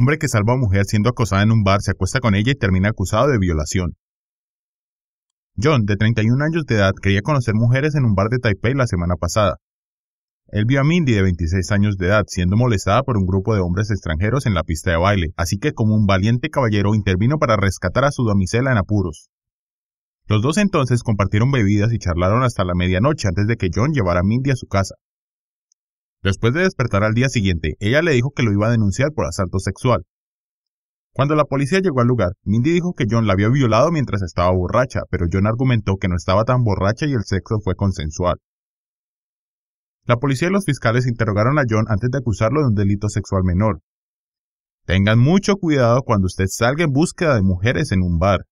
Hombre que salva a mujer siendo acosada en un bar se acuesta con ella y termina acusado de violación. John, de 31 años de edad, quería conocer mujeres en un bar de Taipei la semana pasada. Él vio a Mindy de 26 años de edad siendo molestada por un grupo de hombres extranjeros en la pista de baile, así que como un valiente caballero intervino para rescatar a su domicela en apuros. Los dos entonces compartieron bebidas y charlaron hasta la medianoche antes de que John llevara a Mindy a su casa. Después de despertar al día siguiente, ella le dijo que lo iba a denunciar por asalto sexual. Cuando la policía llegó al lugar, Mindy dijo que John la había violado mientras estaba borracha, pero John argumentó que no estaba tan borracha y el sexo fue consensual. La policía y los fiscales interrogaron a John antes de acusarlo de un delito sexual menor. Tengan mucho cuidado cuando usted salga en búsqueda de mujeres en un bar.